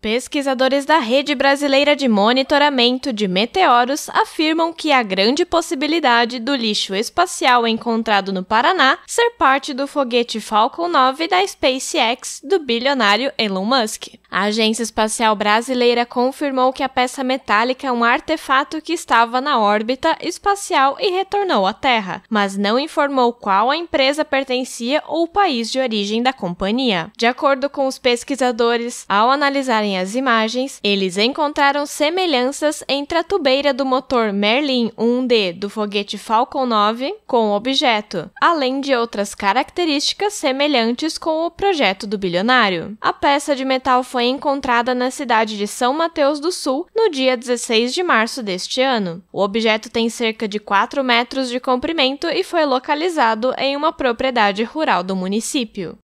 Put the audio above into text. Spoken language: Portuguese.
Pesquisadores da Rede Brasileira de Monitoramento de Meteoros afirmam que há grande possibilidade do lixo espacial encontrado no Paraná ser parte do foguete Falcon 9 da SpaceX do bilionário Elon Musk. A Agência Espacial Brasileira confirmou que a peça metálica é um artefato que estava na órbita espacial e retornou à Terra, mas não informou qual a empresa pertencia ou o país de origem da companhia. De acordo com os pesquisadores, ao analisarem acompanha as imagens, eles encontraram semelhanças entre a tubeira do motor Merlin 1D do foguete Falcon 9 com o objeto, além de outras características semelhantes com o projeto do bilionário. A peça de metal foi encontrada na cidade de São Mateus do Sul no dia 16 de março deste ano. O objeto tem cerca de 4 metros de comprimento e foi localizado em uma propriedade rural do município.